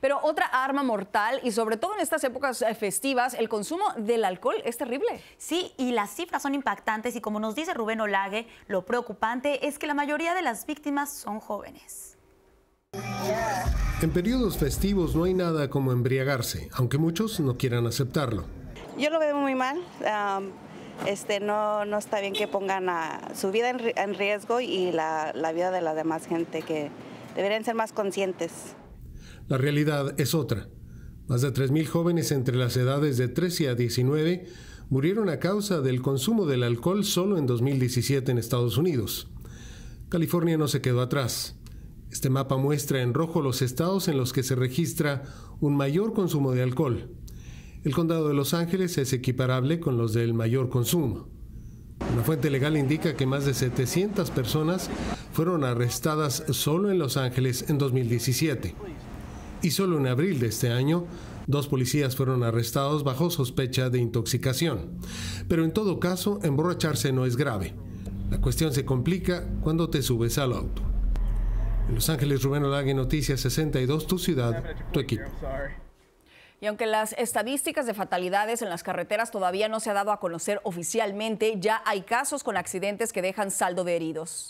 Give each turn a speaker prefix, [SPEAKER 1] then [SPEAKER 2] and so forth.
[SPEAKER 1] Pero otra arma mortal y sobre todo en estas épocas eh, festivas, el consumo del alcohol es terrible. Sí, y las cifras son impactantes y como nos dice Rubén Olague, lo preocupante es que la mayoría de las víctimas son jóvenes.
[SPEAKER 2] En periodos festivos no hay nada como embriagarse, aunque muchos no quieran aceptarlo.
[SPEAKER 3] Yo lo veo muy mal. este, no, está bien que pongan su vida en, riesgo y la, la vida de la demás gente, que deberían ser más conscientes.
[SPEAKER 2] La realidad es otra. Más de 3.000 jóvenes entre las edades de 13 a 19 murieron a causa del consumo del alcohol solo en 2017 en Estados Unidos. California no se quedó atrás. Este mapa muestra en rojo los estados en los que se registra un mayor consumo de alcohol. El condado de Los Ángeles es equiparable con los del mayor consumo. Una fuente legal indica que más de 700 personas fueron arrestadas solo en Los Ángeles en 2017 y solo en abril de este año Dos policías fueron arrestados bajo sospecha de intoxicación. Pero en todo caso, emborracharse no es grave. La cuestión se complica cuando te subes al auto. En Los Ángeles, Rubén Olague, Noticias 62, tu ciudad, tu equipo.
[SPEAKER 4] Y aunque las estadísticas de fatalidades en las carreteras todavía no se ha dado a conocer oficialmente, ya hay casos con accidentes que dejan saldo de heridos.